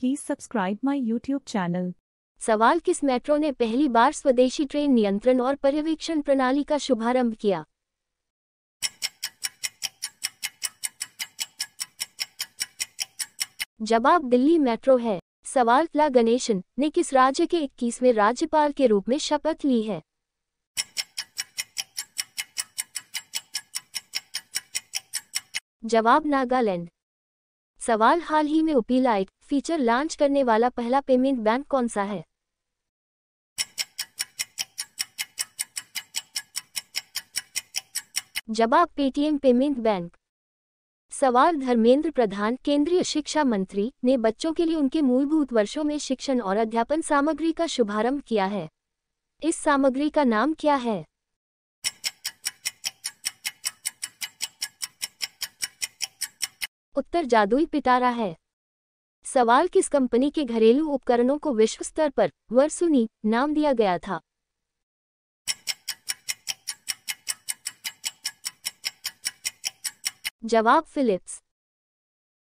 please subscribe my YouTube channel सवाल किस metro ने पहली बार स्वदेशी ट्रेन नियंत्रण और पर्यवेक्षण प्रणाली का शुभारंभ किया जवाब दिल्ली मेट्रो है सवाल ला गणेशन ने किस राज्य के 21वें राज्यपाल के रूप में शपथ ली है जवाब नागालैंड सवाल हाल ही में ओपी लाइट फीचर लॉन्च करने वाला पहला पेमेंट बैंक कौन सा है जवाब पेटीएम पेमेंट बैंक सवाल धर्मेंद्र प्रधान केंद्रीय शिक्षा मंत्री ने बच्चों के लिए उनके मूलभूत वर्षों में शिक्षण और अध्यापन सामग्री का शुभारंभ किया है इस सामग्री का नाम क्या है उत्तर जादुई पिटारा है सवाल किस कंपनी के घरेलू उपकरणों को विश्व स्तर पर वर्सुनी नाम दिया गया था जवाब फिलिप्स